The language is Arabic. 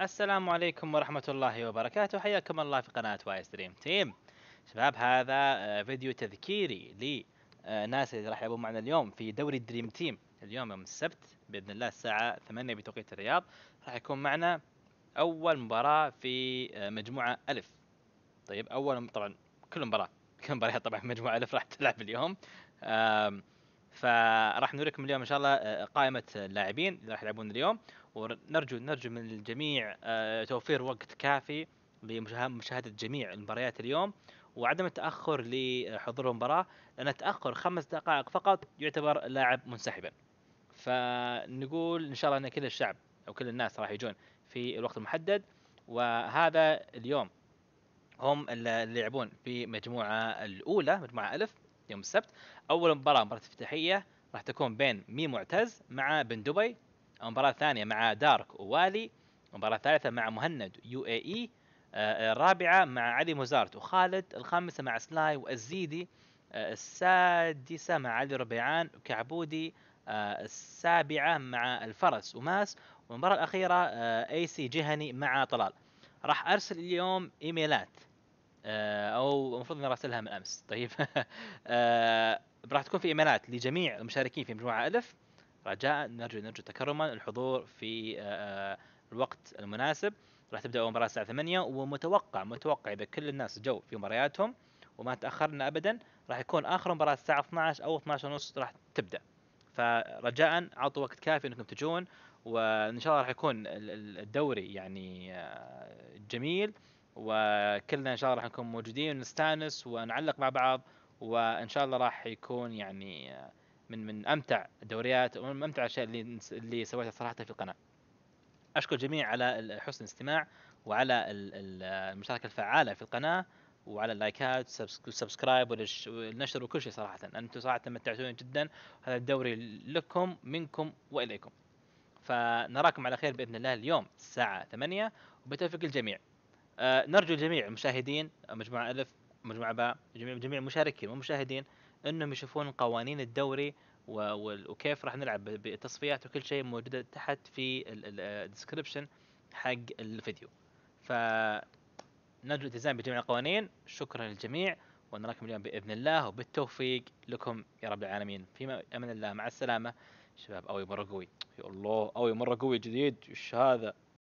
السلام عليكم ورحمة الله وبركاته حياكم الله في قناة واي ستريم تيم شباب هذا آه، فيديو تذكيري لناس آه، اللي راح يلعبون معنا اليوم في دوري دريم تيم اليوم يوم السبت بإذن الله الساعة 8 بتوقيت الرياض راح يكون معنا أول مباراة في آه، مجموعة ألف طيب أول طبعا كل مباراة كل مباراة طبعا مجموعة ألف راح تلعب اليوم فراح نوريكم اليوم ان شاء الله آه، قائمه اللاعبين اللي راح يلعبون اليوم ونرجو نرجو من الجميع آه، توفير وقت كافي لمشاهده جميع المباريات اليوم وعدم التاخر لحضور المباراه لان التاخر خمس دقائق فقط يعتبر لاعب منسحبا فنقول ان شاء الله ان كل الشعب او كل الناس راح يجون في الوقت المحدد وهذا اليوم هم اللي يلعبون في مجموعة الأولى مجموعة ألف يوم السبت اول مباراه مباراه افتتاحيه راح تكون بين مي معتز مع بن دبي المباراه الثانيه مع دارك ووالي المباراه الثالثه مع مهند يو إيه اي اي آه، الرابعه آه، مع علي موزارت وخالد الخامسه مع سلاي والزيدي آه، السادسه مع علي ربيعان وكعبودي السابعه مع الفرس وماس والمباراه الاخيره اي سي جهني مع طلال راح ارسل اليوم ايميلات آه، او المفروض اني راسلها من امس طيب آه، راح تكون في ايميلات لجميع المشاركين في مجموعه الف رجاء نرجو نرجو تكرما الحضور في آه، الوقت المناسب راح تبدا المباراه الساعه 8 ومتوقع متوقع اذا كل الناس جو في مبارياتهم وما تاخرنا ابدا راح يكون اخر مباراه الساعه 12 او 12 ونص راح تبدا فرجاء اعطوا وقت كافي انكم تجون وان شاء الله راح يكون الدوري يعني جميل وكلنا ان شاء الله راح نكون موجودين ونستانس ونعلق مع بعض وان شاء الله راح يكون يعني من من امتع الدوريات ومن امتع الاشياء اللي اللي سويتها صراحه في القناه. اشكر الجميع على حسن الاستماع وعلى المشاركه الفعاله في القناه وعلى اللايكات والسبسكرايب والنشر وكل شيء صراحه انتم صراحه تمتعتوني جدا هذا الدوري لكم منكم واليكم. فنراكم على خير باذن الله اليوم الساعه 8 وبتوفيق الجميع. آه، نرجو جميع المشاهدين مجموعة ألف مجموعة باء جميع جميع المشاركين والمشاهدين أنهم يشوفون قوانين الدوري وكيف راح نلعب بالتصفيات وكل شيء موجودة تحت في الديسكربشن آه، حق الفيديو ف نرجو الالتزام بجميع القوانين شكرا للجميع ونراكم اليوم باذن الله وبالتوفيق لكم يا رب العالمين في امان الله مع السلامه شباب قوي مره قوي يا الله قوي مره قوي جديد ايش هذا